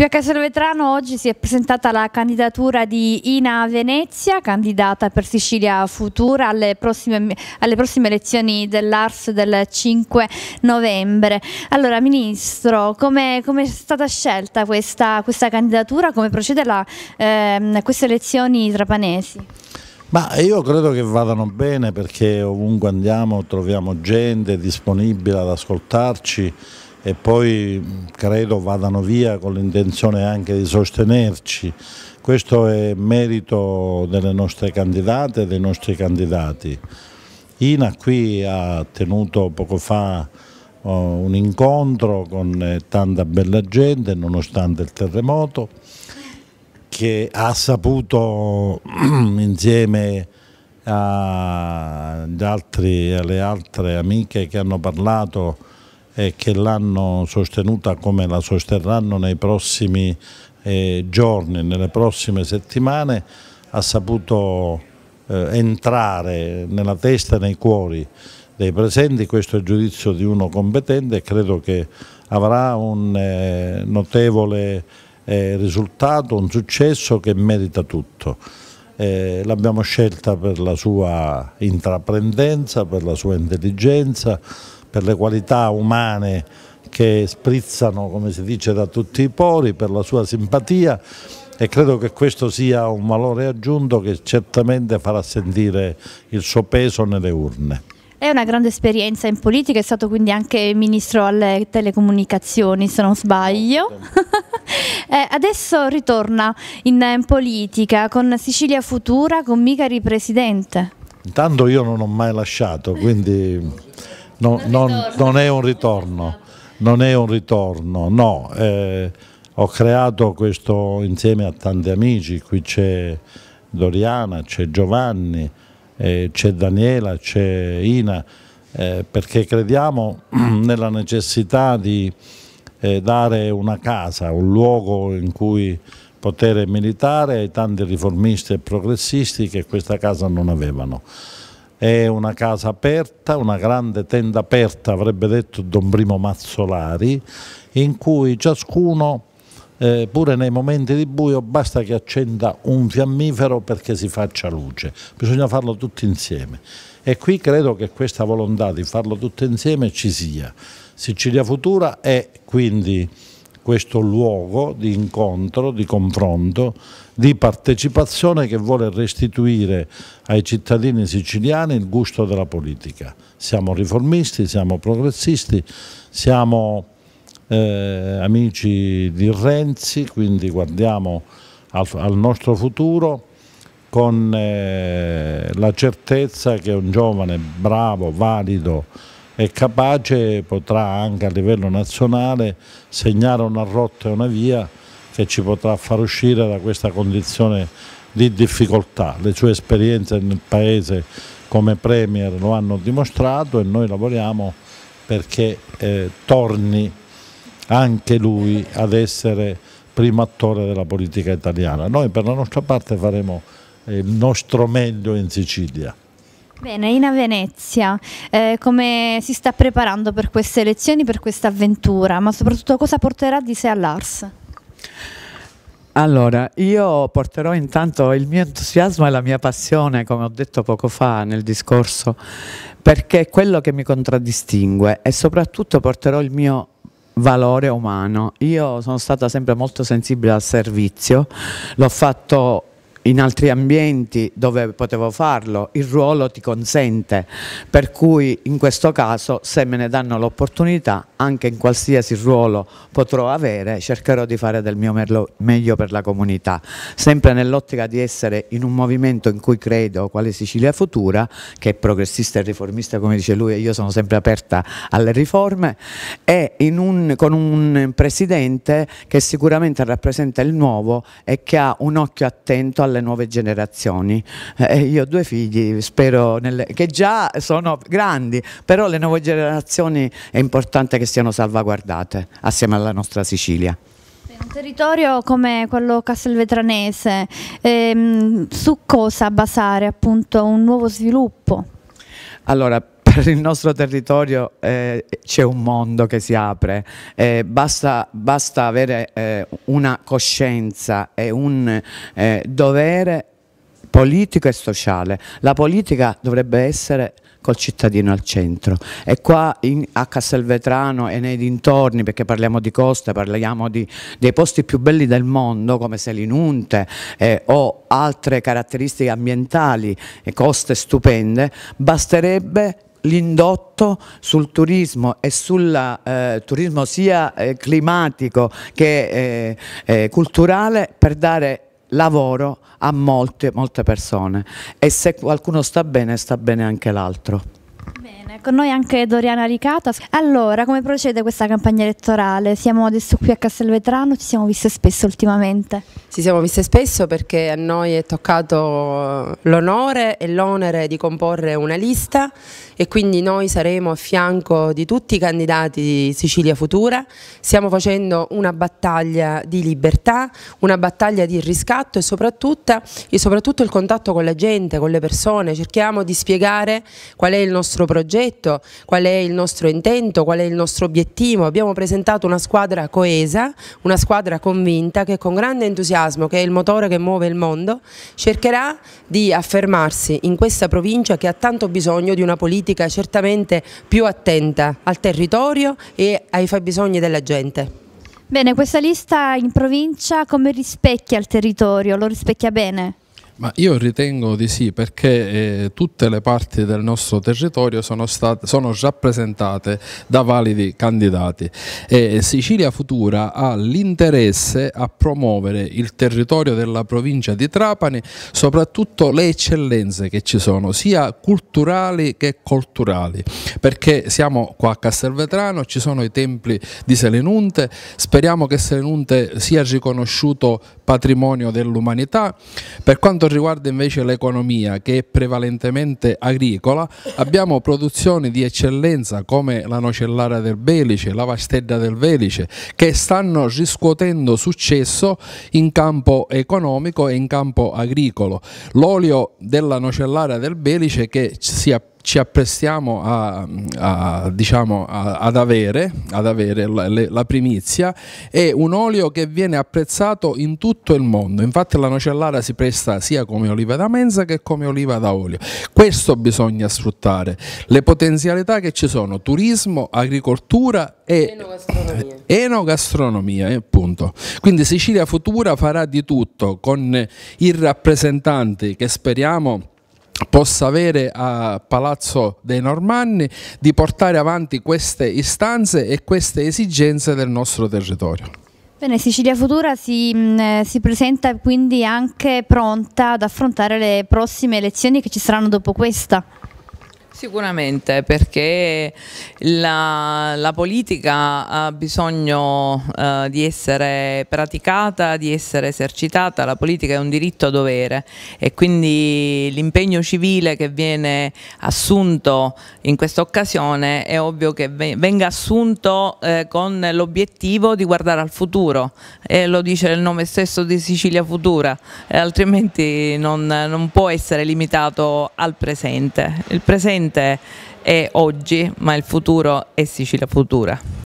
Qui a Castelvetrano oggi si è presentata la candidatura di Ina Venezia, candidata per Sicilia Futura alle prossime, alle prossime elezioni dell'ARS del 5 novembre. Allora Ministro, come è stata scelta questa, questa candidatura? Come procede la, eh, queste elezioni trapanesi? Ma io credo che vadano bene perché ovunque andiamo troviamo gente disponibile ad ascoltarci e poi mm, credo vadano via con l'intenzione anche di sostenerci. Questo è merito delle nostre candidate e dei nostri candidati. Ina qui ha tenuto poco fa oh, un incontro con eh, tanta bella gente nonostante il terremoto che ha saputo insieme agli altri, alle altre amiche che hanno parlato eh, che l'hanno sostenuta come la sosterranno nei prossimi eh, giorni, nelle prossime settimane, ha saputo eh, entrare nella testa e nei cuori dei presenti, questo è il giudizio di uno competente e credo che avrà un eh, notevole eh, risultato, un successo che merita tutto. Eh, L'abbiamo scelta per la sua intraprendenza, per la sua intelligenza, per le qualità umane che sprizzano, come si dice, da tutti i pori, per la sua simpatia e credo che questo sia un valore aggiunto che certamente farà sentire il suo peso nelle urne. È una grande esperienza in politica, è stato quindi anche ministro alle telecomunicazioni se non sbaglio. eh, adesso ritorna in, in politica con Sicilia Futura, con Micari Presidente. Intanto io non ho mai lasciato, quindi non, non, non, è un ritorno, non è un ritorno, no. Eh, ho creato questo insieme a tanti amici, qui c'è Doriana, c'è Giovanni, eh, c'è Daniela, c'è Ina, eh, perché crediamo nella necessità di eh, dare una casa, un luogo in cui poter militare ai tanti riformisti e progressisti che questa casa non avevano è una casa aperta, una grande tenda aperta, avrebbe detto Don Primo Mazzolari, in cui ciascuno, eh, pure nei momenti di buio, basta che accenda un fiammifero perché si faccia luce, bisogna farlo tutti insieme. E qui credo che questa volontà di farlo tutti insieme ci sia. Sicilia Futura è quindi questo luogo di incontro, di confronto, di partecipazione che vuole restituire ai cittadini siciliani il gusto della politica. Siamo riformisti, siamo progressisti, siamo eh, amici di Renzi, quindi guardiamo al, al nostro futuro con eh, la certezza che un giovane bravo, valido, è capace potrà anche a livello nazionale segnare una rotta e una via che ci potrà far uscire da questa condizione di difficoltà. Le sue esperienze nel Paese come Premier lo hanno dimostrato e noi lavoriamo perché eh, torni anche lui ad essere primo attore della politica italiana. Noi per la nostra parte faremo eh, il nostro meglio in Sicilia. Bene, in a Venezia, eh, come si sta preparando per queste elezioni, per questa avventura, ma soprattutto cosa porterà di sé all'Ars? Allora, io porterò intanto il mio entusiasmo e la mia passione, come ho detto poco fa nel discorso, perché è quello che mi contraddistingue e soprattutto porterò il mio valore umano. Io sono stata sempre molto sensibile al servizio, l'ho fatto in altri ambienti dove potevo farlo, il ruolo ti consente, per cui in questo caso se me ne danno l'opportunità anche in qualsiasi ruolo potrò avere, cercherò di fare del mio meglio per la comunità, sempre nell'ottica di essere in un movimento in cui credo, quale Sicilia Futura, che è progressista e riformista come dice lui e io sono sempre aperta alle riforme, e un, con un presidente che sicuramente rappresenta il nuovo e che ha un occhio attento alle nuove generazioni. Eh, io ho due figli, spero, nelle, che già sono grandi, però le nuove generazioni è importante che siano salvaguardate assieme alla nostra Sicilia. Un territorio come quello castelvetranese, ehm, su cosa basare appunto un nuovo sviluppo? Allora, per il nostro territorio eh, c'è un mondo che si apre, eh, basta, basta, avere eh, una coscienza e un eh, dovere politico e sociale. La politica dovrebbe essere col cittadino al centro. E qua in, a Castelvetrano e nei dintorni, perché parliamo di costa, parliamo di, dei posti più belli del mondo, come Selinunte eh, o altre caratteristiche ambientali e coste stupende, basterebbe l'indotto sul turismo e sul eh, turismo sia eh, climatico che eh, eh culturale per dare lavoro a molte, molte persone e se qualcuno sta bene sta bene anche l'altro. Eh, con noi anche Doriana Ricata. Allora, come procede questa campagna elettorale? Siamo adesso qui a Castelvetrano, ci siamo viste spesso ultimamente. Ci siamo viste spesso perché a noi è toccato l'onore e l'onere di comporre una lista e quindi noi saremo a fianco di tutti i candidati di Sicilia Futura. Stiamo facendo una battaglia di libertà, una battaglia di riscatto e soprattutto, e soprattutto il contatto con la gente, con le persone. Cerchiamo di spiegare qual è il nostro progetto progetto, qual è il nostro intento, qual è il nostro obiettivo. Abbiamo presentato una squadra coesa, una squadra convinta che con grande entusiasmo, che è il motore che muove il mondo, cercherà di affermarsi in questa provincia che ha tanto bisogno di una politica certamente più attenta al territorio e ai fabbisogni della gente. Bene, questa lista in provincia come rispecchia il territorio? Lo rispecchia bene? Ma io ritengo di sì perché eh, tutte le parti del nostro territorio sono, state, sono rappresentate da validi candidati e Sicilia Futura ha l'interesse a promuovere il territorio della provincia di Trapani, soprattutto le eccellenze che ci sono, sia culturali che culturali, perché siamo qua a Castelvetrano, ci sono i templi di Selenunte, speriamo che Selenunte sia riconosciuto patrimonio dell'umanità. Per quanto riguarda invece l'economia, che è prevalentemente agricola, abbiamo produzioni di eccellenza come la nocellara del Belice, la vastedda del Velice, che stanno riscuotendo successo in campo economico e in campo agricolo. L'olio della nocellara del Belice che si applica ci apprestiamo a, a, diciamo, a, ad avere, ad avere la, le, la, primizia è un olio che viene apprezzato in tutto il mondo infatti la nocellara si presta sia come oliva da mensa che come oliva da olio questo bisogna sfruttare le potenzialità che ci sono turismo, agricoltura e enogastronomia, enogastronomia eh, quindi Sicilia Futura farà di tutto con i rappresentanti che speriamo possa avere a Palazzo dei Normanni di portare avanti queste istanze e queste esigenze del nostro territorio. Bene, Sicilia Futura si, eh, si, presenta quindi anche pronta ad affrontare le prossime elezioni che ci saranno dopo questa. Sicuramente perché la, la, politica ha bisogno eh, di essere praticata, di essere esercitata, la politica è un diritto dovere e quindi l'impegno civile che viene assunto in questa occasione è ovvio che venga assunto eh, con l'obiettivo di guardare al futuro e lo dice il nome stesso di Sicilia Futura, eh, altrimenti non, non può essere limitato al presente. Il presente sicuramente è oggi, ma il futuro è Sicilia Futura.